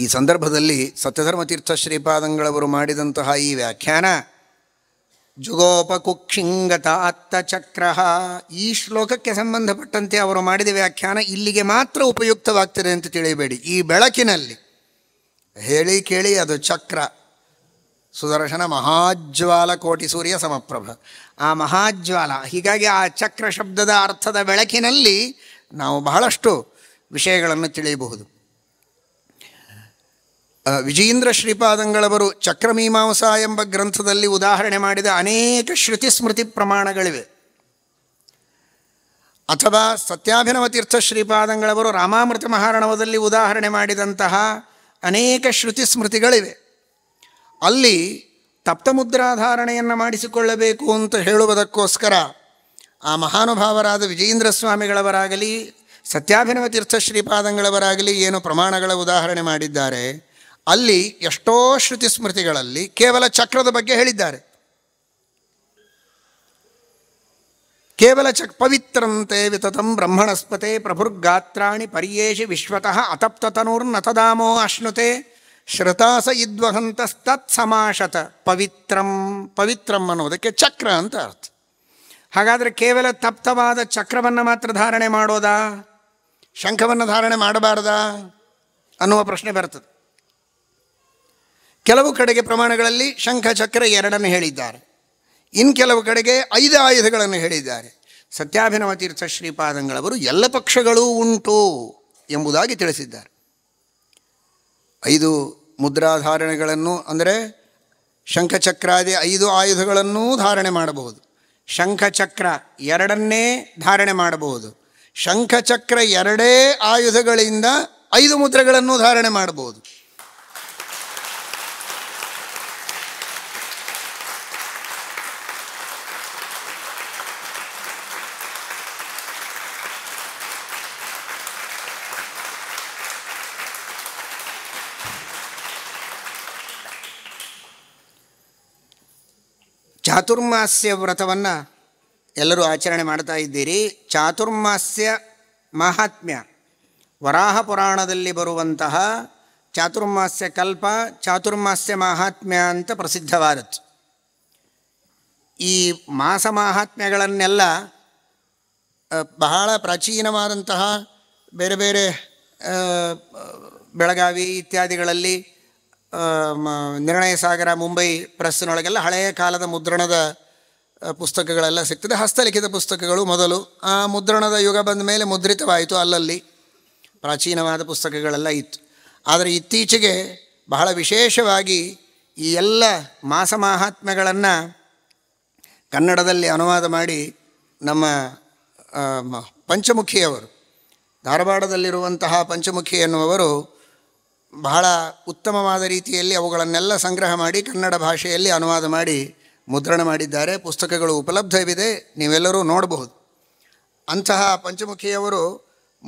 ಈ ಸಂದರ್ಭದಲ್ಲಿ ಸತ್ಯಧರ್ಮತೀರ್ಥ ಶ್ರೀಪಾದಂಗಳವರು ಮಾಡಿದಂತಹ ಈ ವ್ಯಾಖ್ಯಾನ ಜುಗೋಪಕುಕ್ಷಿಂಗತ ಚಕ್ರ ಈ ಶ್ಲೋಕಕ್ಕೆ ಸಂಬಂಧಪಟ್ಟಂತೆ ಅವರು ಮಾಡಿದ ವ್ಯಾಖ್ಯಾನ ಇಲ್ಲಿಗೆ ಮಾತ್ರ ಉಪಯುಕ್ತವಾಗ್ತದೆ ಅಂತ ತಿಳಿಯಬೇಡಿ ಈ ಬೆಳಕಿನಲ್ಲಿ ಹೇಳಿ ಕೇಳಿ ಅದು ಚಕ್ರ ಸುದರ್ಶನ ಮಹಾಜ್ವಾಲ ಕೋಟಿ ಸೂರ್ಯ ಸಮಪ್ರಭ ಆ ಮಹಾಜ್ವಾಲ ಹೀಗಾಗಿ ಆ ಚಕ್ರ ಶಬ್ದದ ಅರ್ಥದ ಬೆಳಕಿನಲ್ಲಿ ನಾವು ಬಹಳಷ್ಟು ವಿಷಯಗಳನ್ನು ತಿಳಿಯಬಹುದು ವಿಜಯೇಂದ್ರ ಶ್ರೀಪಾದಂಗಳವರು ಚಕ್ರಮೀಮಾಂಸ ಎಂಬ ಗ್ರಂಥದಲ್ಲಿ ಉದಾಹರಣೆ ಮಾಡಿದ ಅನೇಕ ಶ್ರುತಿ ಸ್ಮೃತಿ ಪ್ರಮಾಣಗಳಿವೆ ಅಥವಾ ಸತ್ಯಾಭಿನವ ತೀರ್ಥ ಶ್ರೀಪಾದಂಗಳವರು ರಾಮಾಮೃತ ಮಹಾರಣವದಲ್ಲಿ ಉದಾಹರಣೆ ಮಾಡಿದಂತಹ ಅನೇಕ ಶ್ರುತಿ ಸ್ಮೃತಿಗಳಿವೆ ಅಲ್ಲಿ ತಪ್ತಮುದ್ರಾಧಾರಣೆಯನ್ನು ಮಾಡಿಸಿಕೊಳ್ಳಬೇಕು ಅಂತ ಹೇಳುವುದಕ್ಕೋಸ್ಕರ ಆ ಮಹಾನುಭಾವರಾದ ವಿಜಯೇಂದ್ರ ಸ್ವಾಮಿಗಳವರಾಗಲಿ ಸತ್ಯಾಭಿನವ ತೀರ್ಥ ಶ್ರೀಪಾದಂಗಳವರಾಗಲಿ ಏನು ಪ್ರಮಾಣಗಳ ಉದಾಹರಣೆ ಮಾಡಿದ್ದಾರೆ ಅಲ್ಲಿ ಎಷ್ಟೋ ಶ್ರುತಿ ಸ್ಮೃತಿಗಳಲ್ಲಿ ಕೇವಲ ಚಕ್ರದ ಬಗ್ಗೆ ಹೇಳಿದ್ದಾರೆ ಕೇವಲ ಚಕ್ ಪವಿತ್ರಂತೆ ವಿತತಂ ಬ್ರಹ್ಮಣಸ್ಪತೆ ಪ್ರಭುರ್ಗಾತ್ರಾಣಿ ಪರ್ಯೇಷಿ ವಿಶ್ವತಃ ಅತಪ್ತತನುರ್ನತದಾಮೋ ಅಶ್ನುತೆ ಶ್ರತಾಸ ಇದ್ವಹಂತಸ್ತತ್ ಸಮಾಶತ ಪವಿತ್ರಂ ಪವಿತ್ರಂ ಅನ್ನೋದಕ್ಕೆ ಚಕ್ರ ಅಂತ ಅರ್ಥ ಹಾಗಾದರೆ ಕೇವಲ ತಪ್ತವಾದ ಚಕ್ರವನ್ನು ಮಾತ್ರ ಧಾರಣೆ ಮಾಡೋದಾ ಶಂಖವನ್ನು ಧಾರಣೆ ಮಾಡಬಾರ್ದಾ ಅನ್ನುವ ಪ್ರಶ್ನೆ ಬರ್ತದೆ ಕೆಲವು ಕಡೆಗೆ ಪ್ರಮಾಣಗಳಲ್ಲಿ ಶಂಖ ಚಕ್ರ ಎರಡನ್ನು ಹೇಳಿದ್ದಾರೆ ಇನ್ನು ಕೆಲವು ಕಡೆಗೆ ಐದು ಆಯುಧಗಳನ್ನು ಹೇಳಿದ್ದಾರೆ ಸತ್ಯಾಭಿನವ ತೀರ್ಥ ಶ್ರೀಪಾದಂಗಳವರು ಎಲ್ಲ ಪಕ್ಷಗಳೂ ಉಂಟು ಎಂಬುದಾಗಿ ತಿಳಿಸಿದ್ದಾರೆ ಐದು ಮುದ್ರಾಧಾರಣೆಗಳನ್ನು ಅಂದರೆ ಶಂಖಚಕ್ರಾದಿ ಐದು ಆಯುಧಗಳನ್ನೂ ಧಾರಣೆ ಮಾಡಬಹುದು ಶಂಖಚಕ್ರ ಎರಡನ್ನೇ ಧಾರಣೆ ಮಾಡಬಹುದು ಶಂಖಚಕ್ರ ಎರಡೇ ಆಯುಧಗಳಿಂದ ಐದು ಮುದ್ರೆಗಳನ್ನು ಧಾರಣೆ ಮಾಡಬಹುದು ಚಾತುರ್ಮಾಸ್ಯ ವ್ರತವನ್ನು ಎಲ್ಲರೂ ಆಚರಣೆ ಮಾಡ್ತಾ ಇದ್ದೀರಿ ಚಾತುರ್ಮಾಸ್ಯ ಮಾಹಾತ್ಮ್ಯ ವರಾಹ ಪುರಾಣದಲ್ಲಿ ಬರುವಂತಹ ಚಾತುರ್ಮಾಸ್ಯ ಕಲ್ಪ ಚಾತುರ್ಮಾಸ್ಯ ಮಾಹಾತ್ಮ್ಯ ಅಂತ ಪ್ರಸಿದ್ಧವಾದದ್ದು ಈ ಮಾಸ ಮಾಹಾತ್ಮ್ಯಗಳನ್ನೆಲ್ಲ ಬಹಳ ಪ್ರಾಚೀನವಾದಂತಹ ಬೇರೆ ಬೇರೆ ಬೆಳಗಾವಿ ಇತ್ಯಾದಿಗಳಲ್ಲಿ ನಿರ್ಣಯ ಸಾಗರ ಮುಂಬೈ ಪ್ರೆಸ್ನೊಳಗೆಲ್ಲ ಹಳೆಯ ಕಾಲದ ಮುದ್ರಣದ ಪುಸ್ತಕಗಳೆಲ್ಲ ಸಿಗ್ತದೆ ಹಸ್ತಲಿಖಿತ ಪುಸ್ತಕಗಳು ಮೊದಲು ಆ ಮುದ್ರಣದ ಯುಗ ಬಂದ ಮೇಲೆ ಮುದ್ರಿತವಾಯಿತು ಅಲ್ಲಲ್ಲಿ ಪ್ರಾಚೀನವಾದ ಪುಸ್ತಕಗಳೆಲ್ಲ ಇತ್ತು ಆದರೆ ಇತ್ತೀಚೆಗೆ ಬಹಳ ವಿಶೇಷವಾಗಿ ಈ ಎಲ್ಲ ಮಾಸ ಮಾಹಾತ್ಮ್ಯಗಳನ್ನು ಕನ್ನಡದಲ್ಲಿ ಅನುವಾದ ಮಾಡಿ ನಮ್ಮ ಪಂಚಮುಖಿಯವರು ಧಾರವಾಡದಲ್ಲಿರುವಂತಹ ಪಂಚಮುಖಿ ಎನ್ನುವರು ಬಹಳ ಉತ್ತಮವಾದ ರೀತಿಯಲ್ಲಿ ಅವುಗಳನ್ನೆಲ್ಲ ಸಂಗ್ರಹ ಮಾಡಿ ಕನ್ನಡ ಭಾಷೆಯಲ್ಲಿ ಅನುವಾದ ಮಾಡಿ ಮುದ್ರಣ ಮಾಡಿದ್ದಾರೆ ಪುಸ್ತಕಗಳು ಉಪಲಬ್ಧವಿದೆ ನೀವೆಲ್ಲರೂ ನೋಡಬಹುದು ಅಂತಹ ಪಂಚಮುಖಿಯವರು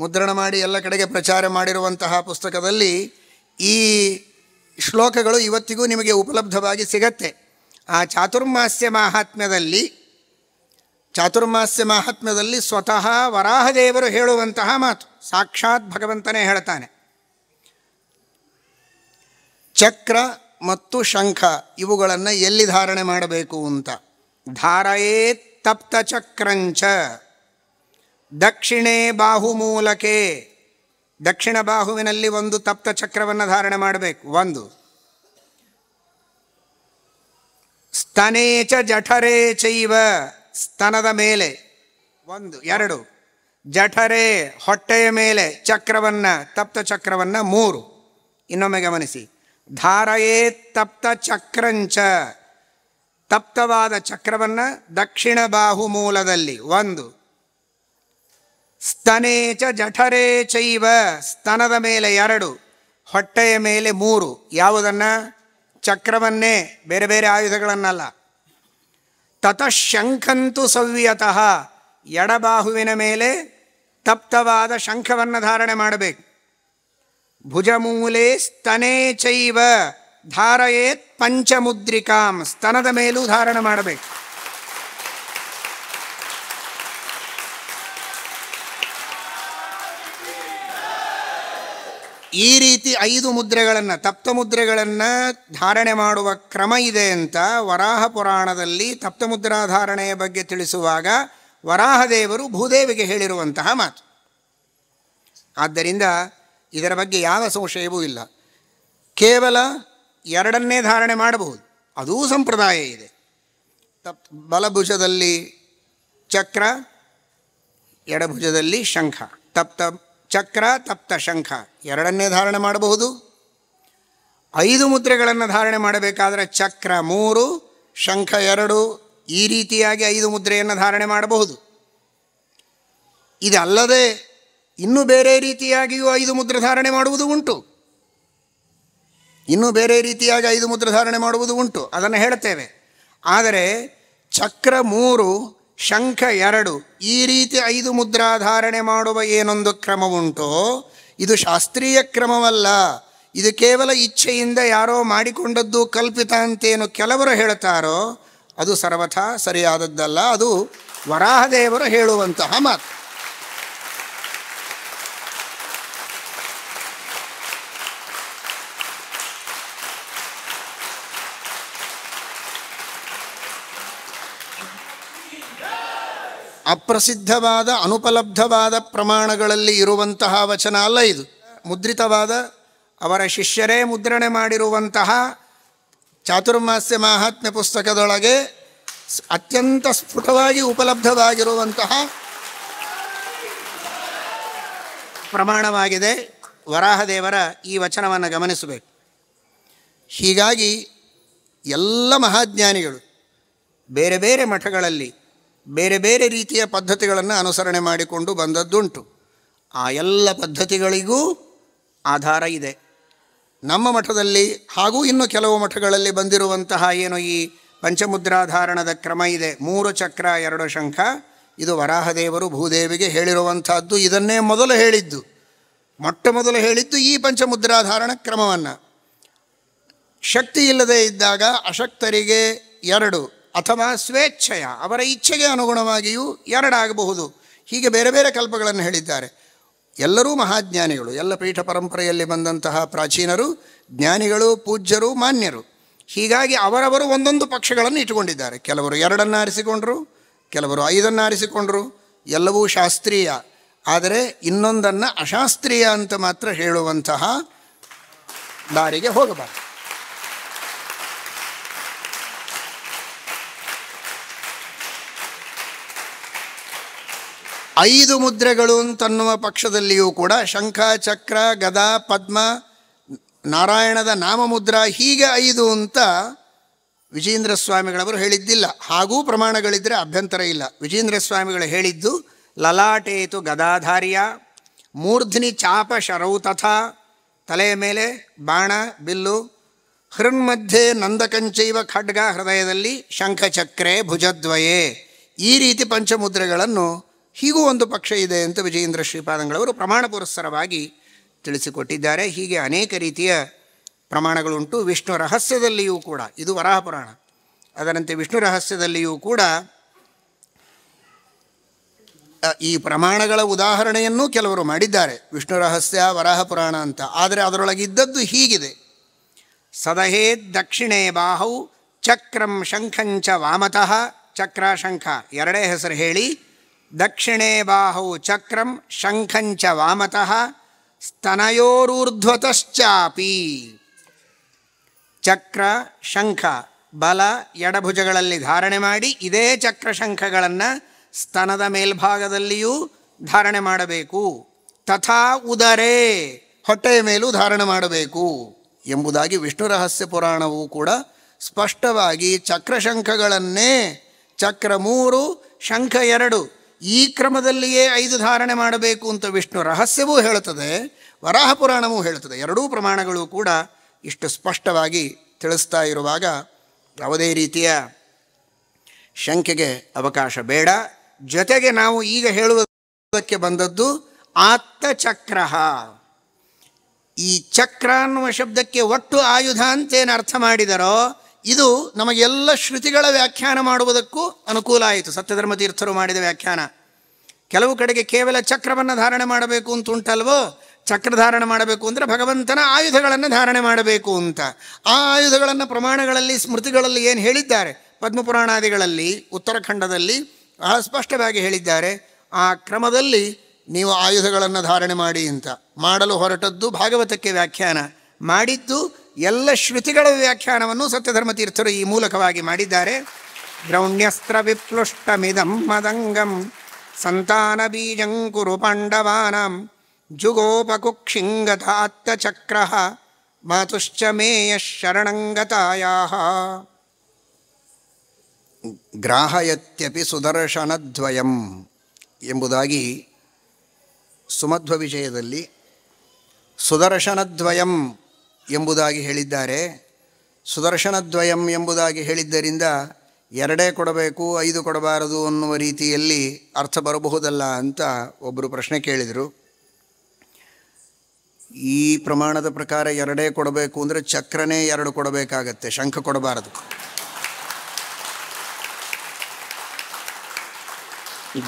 ಮುದ್ರಣ ಮಾಡಿ ಎಲ್ಲ ಕಡೆಗೆ ಪ್ರಚಾರ ಮಾಡಿರುವಂತಹ ಪುಸ್ತಕದಲ್ಲಿ ಈ ಶ್ಲೋಕಗಳು ಇವತ್ತಿಗೂ ನಿಮಗೆ ಉಪಲಬ್ಧವಾಗಿ ಸಿಗತ್ತೆ ಆ ಚಾತುರ್ಮಾಸ್ಯ ಮಾಹಾತ್ಮ್ಯದಲ್ಲಿ ಚಾತುರ್ಮಾಸ್ಯ ಮಾಹಾತ್ಮ್ಯದಲ್ಲಿ ಸ್ವತಃ ವರಾಹದೇವರು ಹೇಳುವಂತಹ ಮಾತು ಸಾಕ್ಷಾತ್ ಭಗವಂತನೇ ಹೇಳ್ತಾನೆ ಚಕ್ರ ಮತ್ತು ಶಂಖ ಇವುಗಳನ್ನು ಎಲ್ಲಿ ಧಾರಣೆ ಮಾಡಬೇಕು ಅಂತ ಧಾರಯೇ ಚಕ್ರಂಚ ದಕ್ಷಿಣೇ ಬಾಹುಮೂಲಕೆ ದಕ್ಷಿಣ ಬಾಹುವಿನಲ್ಲಿ ಒಂದು ತಪ್ತ ಚಕ್ರವನ್ನು ಧಾರಣೆ ಮಾಡಬೇಕು ಒಂದು ಸ್ತನೇಚ ಚ ಜಠರೇ ಚೈವ ಸ್ತನದ ಮೇಲೆ ಒಂದು ಎರಡು ಜಠರೇ ಹೊಟ್ಟೆಯ ಮೇಲೆ ಚಕ್ರವನ್ನು ತಪ್ತ ಚಕ್ರವನ್ನು ಮೂರು ಇನ್ನೊಮ್ಮೆ ಗಮನಿಸಿ ಧಾರಯೇ ತಪ್ತ ಚಕ್ರಂಚ ತಪ್ತವಾದ ಚಕ್ರವನ್ನು ದಕ್ಷಿಣ ಬಾಹು ಮೂಲದಲ್ಲಿ ಒಂದು ಸ್ತನೇ ಚ ಜಠರೇ ಚೈವ ಸ್ತನದ ಮೇಲೆ ಎರಡು ಹೊಟ್ಟೆಯ ಮೇಲೆ ಮೂರು ಯಾವುದನ್ನು ಚಕ್ರವನ್ನೇ ಬೇರೆ ಬೇರೆ ಆಯುಧಗಳನ್ನಲ್ಲ ತತಃ ಶಂಖಂತು ಸವ್ಯತಃ ಎಡಬಾಹುವಿನ ಮೇಲೆ ತಪ್ತವಾದ ಶಂಖವನ್ನು ಧಾರಣೆ ಮಾಡಬೇಕು ಭುಜಮೂಲೆ ಸ್ತನೇ ಚೈವ ಧಾರಯೇತ್ ಪಂಚಮುದ್ರಿಕಾಂ ಸ್ತನದ ಮೇಲೂ ಧಾರಣ ಮಾಡಬೇಕು ಈ ರೀತಿ ಐದು ಮುದ್ರೆಗಳನ್ನು ತಪ್ತ ಮುದ್ರೆಗಳನ್ನು ಧಾರಣೆ ಮಾಡುವ ಕ್ರಮ ಇದೆ ಅಂತ ವರಾಹ ಪುರಾಣದಲ್ಲಿ ತಪ್ತಮುದ್ರಾ ಧಾರಣೆಯ ಬಗ್ಗೆ ತಿಳಿಸುವಾಗ ವರಾಹದೇವರು ಭೂದೇವಿಗೆ ಹೇಳಿರುವಂತಹ ಮಾತು ಆದ್ದರಿಂದ ಇದರ ಬಗ್ಗೆ ಯಾವ ಸಂಶಯವೂ ಇಲ್ಲ ಕೇವಲ ಎರಡನ್ನೇ ಧಾರಣೆ ಮಾಡಬಹುದು ಅದೂ ಸಂಪ್ರದಾಯ ಇದೆ ತಪ್ ಬಲಭುಜದಲ್ಲಿ ಚಕ್ರ ಎಡಭುಜದಲ್ಲಿ ಶಂಖ ತಪ್ತ ಚಕ್ರ ತಪ್ತ ಶಂಖ ಎರಡನ್ನೇ ಧಾರಣೆ ಮಾಡಬಹುದು ಐದು ಮುದ್ರೆಗಳನ್ನು ಧಾರಣೆ ಮಾಡಬೇಕಾದರೆ ಚಕ್ರ ಮೂರು ಶಂಖ ಎರಡು ಈ ರೀತಿಯಾಗಿ ಐದು ಮುದ್ರೆಯನ್ನು ಧಾರಣೆ ಮಾಡಬಹುದು ಇದಲ್ಲದೆ ಇನ್ನು ಬೇರೆ ರೀತಿಯಾಗಿಯೂ ಐದು ಮುದ್ರೆ ಧಾರಣೆ ಮಾಡುವುದು ಉಂಟು ಇನ್ನೂ ಬೇರೆ ರೀತಿಯಾಗಿ ಐದು ಮುದ್ರೆ ಧಾರಣೆ ಮಾಡುವುದು ಉಂಟು ಅದನ್ನು ಹೇಳ್ತೇವೆ ಆದರೆ ಚಕ್ರ ಮೂರು ಶಂಖ ಎರಡು ಈ ರೀತಿ ಐದು ಮುದ್ರಾ ಧಾರಣೆ ಮಾಡುವ ಏನೊಂದು ಕ್ರಮವುಂಟೋ ಇದು ಶಾಸ್ತ್ರೀಯ ಕ್ರಮವಲ್ಲ ಇದು ಕೇವಲ ಇಚ್ಛೆಯಿಂದ ಯಾರೋ ಮಾಡಿಕೊಂಡದ್ದು ಕಲ್ಪಿತ ಅಂತೇನು ಕೆಲವರು ಹೇಳ್ತಾರೋ ಅದು ಸರ್ವಥಾ ಸರಿಯಾದದ್ದಲ್ಲ ಅದು ವರಾಹದೇವರು ಹೇಳುವಂತಹ ಮಾತು ಅಪ್ರಸಿದ್ಧವಾದ ಅನುಪಲಬ್ಧವಾದ ಪ್ರಮಾಣಗಳಲ್ಲಿ ಇರುವಂತಹ ವಚನ ಅಲ್ಲ ಇದು ಮುದ್ರಿತವಾದ ಅವರ ಶಿಷ್ಯರೇ ಮುದ್ರಣೆ ಮಾಡಿರುವಂತಹ ಚಾತುರ್ಮಾಸ್ಯ ಮಾಹಾತ್ಮ್ಯ ಪುಸ್ತಕದೊಳಗೆ ಅತ್ಯಂತ ಸ್ಫುಟವಾಗಿ ಉಪಲಬ್ಧವಾಗಿರುವಂತಹ ಪ್ರಮಾಣವಾಗಿದೆ ವರಾಹದೇವರ ಈ ವಚನವನ್ನು ಗಮನಿಸಬೇಕು ಹೀಗಾಗಿ ಎಲ್ಲ ಮಹಾಜ್ಞಾನಿಗಳು ಬೇರೆ ಬೇರೆ ಮಠಗಳಲ್ಲಿ ಬೇರೆ ಬೇರೆ ರೀತಿಯ ಪದ್ಧತಿಗಳನ್ನು ಅನುಸರಣೆ ಮಾಡಿಕೊಂಡು ಬಂದದ್ದುಂಟು ಆ ಎಲ್ಲ ಪದ್ಧತಿಗಳಿಗೂ ಆಧಾರ ಇದೆ ನಮ್ಮ ಮಠದಲ್ಲಿ ಹಾಗೂ ಇನ್ನು ಕೆಲವು ಮಠಗಳಲ್ಲಿ ಬಂದಿರುವಂತಹ ಏನು ಈ ಪಂಚಮುದ್ರಾಧಾರಣದ ಕ್ರಮ ಇದೆ ಮೂರು ಚಕ್ರ ಎರಡು ಶಂಖ ಇದು ವರಾಹದೇವರು ಭೂದೇವಿಗೆ ಹೇಳಿರುವಂತಹದ್ದು ಇದನ್ನೇ ಮೊದಲು ಹೇಳಿದ್ದು ಮೊಟ್ಟ ಮೊದಲು ಹೇಳಿದ್ದು ಈ ಪಂಚಮುದ್ರಾಧಾರಣ ಕ್ರಮವನ್ನು ಶಕ್ತಿ ಇಲ್ಲದೇ ಇದ್ದಾಗ ಅಶಕ್ತರಿಗೆ ಎರಡು ಅಥವಾ ಸ್ವೇಚ್ಛೆಯ ಅವರ ಇಚ್ಛೆಗೆ ಅನುಗುಣವಾಗಿಯೂ ಎರಡಾಗಬಹುದು ಹೀಗೆ ಬೇರೆ ಬೇರೆ ಕಲ್ಪಗಳನ್ನು ಹೇಳಿದ್ದಾರೆ ಎಲ್ಲರೂ ಮಹಾಜ್ಞಾನಿಗಳು ಎಲ್ಲ ಪೀಠ ಪರಂಪರೆಯಲ್ಲಿ ಬಂದಂತಹ ಪ್ರಾಚೀನರು ಜ್ಞಾನಿಗಳು ಪೂಜ್ಯರು ಮಾನ್ಯರು ಹೀಗಾಗಿ ಅವರವರು ಒಂದೊಂದು ಪಕ್ಷಗಳನ್ನು ಇಟ್ಟುಕೊಂಡಿದ್ದಾರೆ ಕೆಲವರು ಎರಡನ್ನು ಆರಿಸಿಕೊಂಡರು ಕೆಲವರು ಐದನ್ನು ಆರಿಸಿಕೊಂಡರು ಎಲ್ಲವೂ ಶಾಸ್ತ್ರೀಯ ಆದರೆ ಇನ್ನೊಂದನ್ನು ಅಶಾಸ್ತ್ರೀಯ ಅಂತ ಮಾತ್ರ ಹೇಳುವಂತಹ ದಾರಿಗೆ ಹೋಗಬಾರ್ದು ಐದು ಮುದ್ರೆಗಳು ಅಂತನ್ನುವ ಪಕ್ಷದಲ್ಲಿಯೂ ಕೂಡ ಶಂಖ ಚಕ್ರ ಗದಾ ಪದ್ಮ ನಾರಾಯಣದ ನಾಮಮುದ್ರ ಹೀಗೆ ಐದು ಅಂತ ವಿಜೇಂದ್ರ ಸ್ವಾಮಿಗಳವರು ಹೇಳಿದ್ದಿಲ್ಲ ಹಾಗೂ ಪ್ರಮಾಣಗಳಿದ್ದರೆ ಅಭ್ಯಂತರ ಇಲ್ಲ ವಿಜೇಂದ್ರ ಸ್ವಾಮಿಗಳು ಹೇಳಿದ್ದು ಲಲಾಟೇತು ಗದಾಧಾರಿಯ ಮೂರ್ಧ್ನಿ ಚಾಪ ಶರೌ ತಥಾ ತಲೆಯ ಮೇಲೆ ಬಾಣ ಬಿಲ್ಲು ಹೃನ್ಮಧ್ಯೆ ನಂದಕಂಚೈವ ಖಡ್ಗ ಹೃದಯದಲ್ಲಿ ಶಂಖಚಕ್ರೆ ಭುಜದ್ವಯೇ ಈ ರೀತಿ ಪಂಚಮುದ್ರೆಗಳನ್ನು ಹೀಗೂ ಒಂದು ಪಕ್ಷ ಇದೆ ಅಂತ ವಿಜಯೇಂದ್ರ ಶ್ರೀಪಾದಂಗಳವರು ಪ್ರಮಾಣ ಪುರಸ್ಸರವಾಗಿ ತಿಳಿಸಿಕೊಟ್ಟಿದ್ದಾರೆ ಹೀಗೆ ಅನೇಕ ರೀತಿಯ ಪ್ರಮಾಣಗಳುಂಟು ವಿಷ್ಣು ರಹಸ್ಯದಲ್ಲಿಯೂ ಕೂಡ ಇದು ವರಾಹ ಪುರಾಣ ಅದರಂತೆ ವಿಷ್ಣು ರಹಸ್ಯದಲ್ಲಿಯೂ ಕೂಡ ಈ ಪ್ರಮಾಣಗಳ ಉದಾಹರಣೆಯನ್ನು ಕೆಲವರು ಮಾಡಿದ್ದಾರೆ ವಿಷ್ಣು ರಹಸ್ಯ ವರಾಹ ಪುರಾಣ ಅಂತ ಆದರೆ ಅದರೊಳಗಿದ್ದದ್ದು ಹೀಗಿದೆ ಸದಹೇ ದಕ್ಷಿಣೆ ಬಾಹೌ ಚಕ್ರಂ ಶಂಖಂಚ ವಾಮತಃ ಚಕ್ರ ಶಂಖ ಎರಡೇ ಹೆಸರು ಹೇಳಿ ದಕ್ಷಿಣೇ ಬಾಹೌ ಚಕ್ರಂ ಶಂಖಂಚ ವಾಮತಃ ಸ್ತನಯೋರೂರ್ಧ್ವತಶ್ಚಾಪಿ ಚಕ್ರ ಶಂಖ ಬಲ ಎಡಭುಜಗಳಲ್ಲಿ ಧಾರಣೆ ಮಾಡಿ ಇದೇ ಚಕ್ರ ಶಂಖಗಳನ್ನು ಸ್ತನದ ಮೇಲ್ಭಾಗದಲ್ಲಿಯೂ ಧಾರಣೆ ಮಾಡಬೇಕು ತಥಾ ಉದರೆ ಹೊಟ್ಟೆಯ ಮೇಲೂ ಧಾರಣೆ ಮಾಡಬೇಕು ಎಂಬುದಾಗಿ ವಿಷ್ಣು ರಹಸ್ಯ ಪುರಾಣವು ಕೂಡ ಸ್ಪಷ್ಟವಾಗಿ ಚಕ್ರಶಂಖಗಳನ್ನೇ ಚಕ್ರ ಮೂರು ಶಂಖ ಎರಡು ಈ ಕ್ರಮದಲ್ಲಿಯೇ ಐದು ಧಾರಣೆ ಮಾಡಬೇಕು ಅಂತ ವಿಷ್ಣು ರಹಸ್ಯವೂ ಹೇಳುತ್ತದೆ ವರಾಹ ಪುರಾಣವೂ ಹೇಳುತ್ತದೆ ಎರಡೂ ಪ್ರಮಾಣಗಳು ಕೂಡ ಇಷ್ಟು ಸ್ಪಷ್ಟವಾಗಿ ತಿಳಿಸ್ತಾ ಇರುವಾಗ ಯಾವುದೇ ರೀತಿಯ ಶಂಕೆಗೆ ಅವಕಾಶ ಬೇಡ ಜೊತೆಗೆ ನಾವು ಈಗ ಹೇಳುವುದಕ್ಕೆ ಬಂದದ್ದು ಆತ್ತಚಕ್ರ ಈ ಚಕ್ರ ಅನ್ನುವ ಶಬ್ದಕ್ಕೆ ಒಟ್ಟು ಆಯುಧ ಅಂತೇನು ಅರ್ಥ ಮಾಡಿದರೋ ಇದು ನಮಗೆಲ್ಲ ಶ್ರುತಿಗಳ ವ್ಯಾಖ್ಯಾನ ಮಾಡುವುದಕ್ಕೂ ಅನುಕೂಲ ಆಯಿತು ತೀರ್ಥರು ಮಾಡಿದ ವ್ಯಾಖ್ಯಾನ ಕೆಲವು ಕಡೆಗೆ ಕೇವಲ ಚಕ್ರವನ್ನು ಧಾರಣೆ ಮಾಡಬೇಕು ಅಂತ ಉಂಟಲ್ವೋ ಚಕ್ರ ಧಾರಣೆ ಮಾಡಬೇಕು ಅಂದರೆ ಭಗವಂತನ ಆಯುಧಗಳನ್ನು ಧಾರಣೆ ಮಾಡಬೇಕು ಅಂತ ಆ ಆಯುಧಗಳನ್ನು ಪ್ರಮಾಣಗಳಲ್ಲಿ ಸ್ಮೃತಿಗಳಲ್ಲಿ ಏನು ಹೇಳಿದ್ದಾರೆ ಪದ್ಮಪುರಾಣಾದಿಗಳಲ್ಲಿ ಉತ್ತರಖಂಡದಲ್ಲಿ ಬಹಳ ಸ್ಪಷ್ಟವಾಗಿ ಹೇಳಿದ್ದಾರೆ ಆ ಕ್ರಮದಲ್ಲಿ ನೀವು ಆಯುಧಗಳನ್ನು ಧಾರಣೆ ಮಾಡಿ ಅಂತ ಮಾಡಲು ಹೊರಟದ್ದು ಭಾಗವತಕ್ಕೆ ವ್ಯಾಖ್ಯಾನ ಮಾಡಿದ್ದು ಎಲ್ಲ ಶ್ರುತಿಗಳ ವ್ಯಾಖ್ಯಾನವನ್ನು ಸತ್ಯಧರ್ಮತೀರ್ಥರು ಈ ಮೂಲಕವಾಗಿ ಮಾಡಿದ್ದಾರೆ ದ್ರೌಣ್ಯಸ್ತ್ರ ವಿಪ್ಲುಷ್ಟಮಿದಂ ಮದಂಗಂ ಸಂತಾನ ಬೀಜಂಕುರು ಜುಗೋಪಕುಕ್ಷಿಂಗತಾತ್ತ ಚಕ್ರಃ ಮಾತುಶ್ಚ ಮೇಯ ಶರಣಂಗತಾಯ ಗ್ರಾಹಯತ್ಯಪಿ ಸುದರ್ಶನದ್ವಯಂ ಎಂಬುದಾಗಿ ಸುಮಧ್ವ ವಿಜಯದಲ್ಲಿ ಸುದರ್ಶನದ್ವಯಂ ಎಂಬುದಾಗಿ ಹೇಳಿದ್ದಾರೆ ಸುದರ್ಶನದ್ವಯಂ ಎಂಬುದಾಗಿ ಹೇಳಿದ್ದರಿಂದ ಎರಡೇ ಕೊಡಬೇಕು ಐದು ಕೊಡಬಾರದು ಅನ್ನುವ ರೀತಿಯಲ್ಲಿ ಅರ್ಥ ಬರಬಹುದಲ್ಲ ಅಂತ ಒಬ್ಬರು ಪ್ರಶ್ನೆ ಕೇಳಿದರು ಈ ಪ್ರಮಾಣದ ಪ್ರಕಾರ ಎರಡೇ ಕೊಡಬೇಕು ಅಂದರೆ ಚಕ್ರನೇ ಎರಡು ಕೊಡಬೇಕಾಗತ್ತೆ ಶಂಖ ಕೊಡಬಾರದು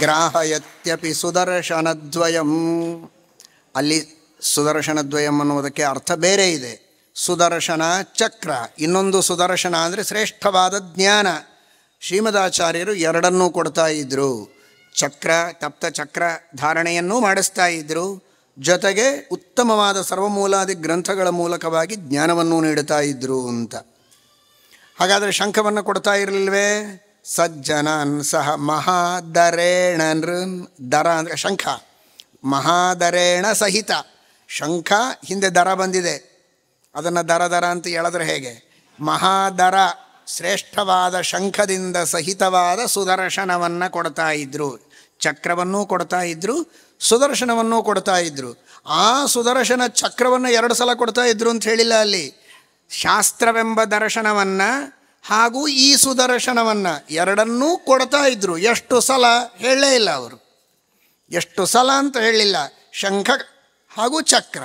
ಗ್ರಾಹಯತ್ಯಪಿ ಸುದರ್ಶನದ್ವಯಂ ಅಲ್ಲಿ ಸುದರ್ಶನದ್ವಯಂ ಅನ್ನುವುದಕ್ಕೆ ಅರ್ಥ ಬೇರೆ ಇದೆ ಸುದರ್ಶನ ಚಕ್ರ ಇನ್ನೊಂದು ಸುದರ್ಶನ ಅಂದರೆ ಶ್ರೇಷ್ಠವಾದ ಜ್ಞಾನ ಶ್ರೀಮದಾಚಾರ್ಯರು ಎರಡನ್ನೂ ಕೊಡ್ತಾ ಇದ್ದರು ಚಕ್ರ ತಪ್ತ ಚಕ್ರ ಧಾರಣೆಯನ್ನೂ ಮಾಡಿಸ್ತಾ ಇದ್ದರು ಜೊತೆಗೆ ಉತ್ತಮವಾದ ಸರ್ವಮೂಲಾದಿ ಗ್ರಂಥಗಳ ಮೂಲಕವಾಗಿ ಜ್ಞಾನವನ್ನು ನೀಡುತ್ತಾ ಇದ್ದರು ಅಂತ ಹಾಗಾದರೆ ಶಂಖವನ್ನು ಕೊಡ್ತಾ ಇರಲಿಲ್ವೇ ಸಜ್ಜನಾನ್ ಸಹ ಮಹಾದರೇಣ ದರ ಅಂದರೆ ಶಂಖ ಮಹಾದರೇಣ ಸಹಿತ ಶಂಖ ಹಿಂದೆ ದರ ಬಂದಿದೆ ಅದನ್ನು ದರ ದರ ಅಂತ ಹೇಳಿದ್ರೆ ಹೇಗೆ ಮಹಾದರ ಶ್ರೇಷ್ಠವಾದ ಶಂಖದಿಂದ ಸಹಿತವಾದ ಸುದರ್ಶನವನ್ನು ಕೊಡ್ತಾ ಇದ್ದರು ಚಕ್ರವನ್ನೂ ಕೊಡ್ತಾ ಇದ್ದರು ಸುದರ್ಶನವನ್ನೂ ಕೊಡ್ತಾ ಇದ್ದರು ಆ ಸುದರ್ಶನ ಚಕ್ರವನ್ನು ಎರಡು ಸಲ ಕೊಡ್ತಾ ಇದ್ರು ಅಂತ ಹೇಳಿಲ್ಲ ಅಲ್ಲಿ ಶಾಸ್ತ್ರವೆಂಬ ದರ್ಶನವನ್ನು ಹಾಗೂ ಈ ಸುದರ್ಶನವನ್ನು ಎರಡನ್ನೂ ಕೊಡ್ತಾ ಇದ್ದರು ಎಷ್ಟು ಸಲ ಹೇಳೇ ಇಲ್ಲ ಅವರು ಎಷ್ಟು ಸಲ ಅಂತ ಹೇಳಿಲ್ಲ ಶಂಖ ಹಾಗೂ ಚಕ್ರ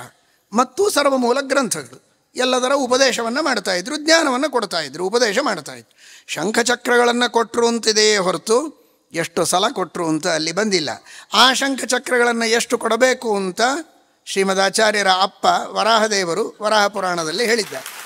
ಮತ್ತು ಸರ್ವ ಮೂಲ ಗ್ರಂಥಗಳು ಎಲ್ಲದರ ಉಪದೇಶವನ್ನು ಮಾಡ್ತಾಯಿದ್ರು ಜ್ಞಾನವನ್ನು ಇದ್ರು ಉಪದೇಶ ಇದ್ರು ಶಂಖಚಕ್ರಗಳನ್ನು ಕೊಟ್ಟರು ಅಂತಿದೆಯೇ ಹೊರತು ಎಷ್ಟು ಸಲ ಕೊಟ್ಟರು ಅಂತ ಅಲ್ಲಿ ಬಂದಿಲ್ಲ ಆ ಶಂಖಚಕ್ರಗಳನ್ನು ಎಷ್ಟು ಕೊಡಬೇಕು ಅಂತ ಶ್ರೀಮದಾಚಾರ್ಯರ ಅಪ್ಪ ವರಾಹದೇವರು ವರಾಹ ಪುರಾಣದಲ್ಲಿ ಹೇಳಿದ್ದಾರೆ